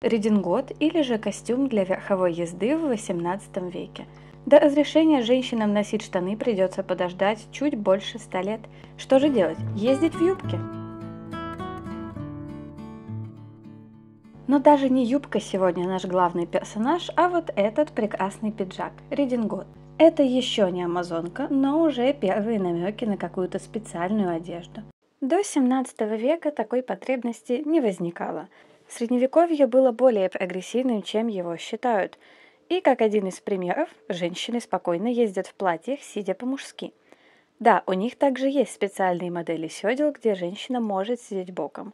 редингот или же костюм для верховой езды в XVIII веке. До разрешения женщинам носить штаны придется подождать чуть больше ста лет. Что же делать? Ездить в юбке? Но даже не юбка сегодня наш главный персонаж, а вот этот прекрасный пиджак – редингот. Это еще не амазонка, но уже первые намеки на какую-то специальную одежду. До 17 века такой потребности не возникало. Средневековье было более агрессивным, чем его считают. И, как один из примеров, женщины спокойно ездят в платьях, сидя по-мужски. Да, у них также есть специальные модели седел, где женщина может сидеть боком.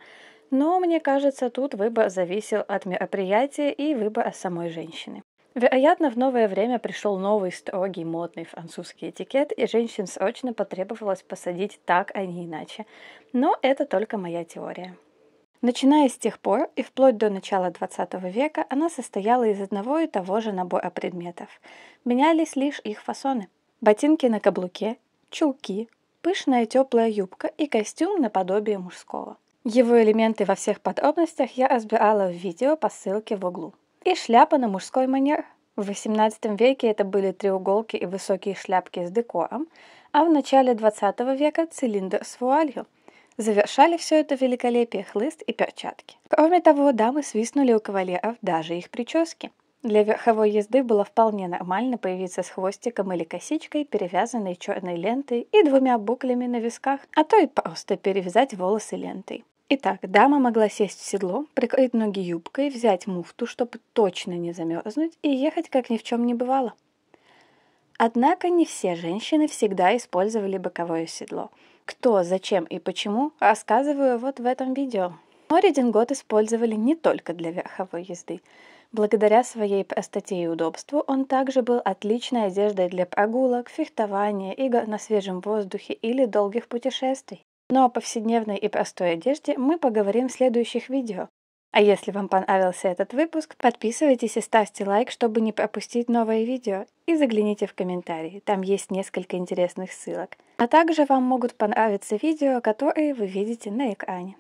Но, мне кажется, тут выбор зависел от мероприятия и выбора самой женщины. Вероятно, в новое время пришел новый строгий модный французский этикет, и женщин срочно потребовалось посадить так, а не иначе. Но это только моя теория. Начиная с тех пор и вплоть до начала XX века она состояла из одного и того же набора предметов. Менялись лишь их фасоны. Ботинки на каблуке, чулки, пышная теплая юбка и костюм наподобие мужского. Его элементы во всех подробностях я разбирала в видео по ссылке в углу. И шляпа на мужской манер. В XVIII веке это были треуголки и высокие шляпки с декором, а в начале XX века цилиндр с вуалью – Завершали все это великолепие хлыст и перчатки. Кроме того, дамы свистнули у кавалеров даже их прически. Для верховой езды было вполне нормально появиться с хвостиком или косичкой, перевязанной черной лентой и двумя буклями на висках, а то и просто перевязать волосы лентой. Итак, дама могла сесть в седло, прикрыть ноги юбкой, взять муфту, чтобы точно не замерзнуть, и ехать, как ни в чем не бывало. Однако не все женщины всегда использовали боковое седло – кто, зачем и почему, рассказываю вот в этом видео. Море дингот использовали не только для верховой езды. Благодаря своей простоте и удобству он также был отличной одеждой для прогулок, фехтования, игр на свежем воздухе или долгих путешествий. Но о повседневной и простой одежде мы поговорим в следующих видео. А если вам понравился этот выпуск, подписывайтесь и ставьте лайк, чтобы не пропустить новые видео, и загляните в комментарии, там есть несколько интересных ссылок. А также вам могут понравиться видео, которые вы видите на экране.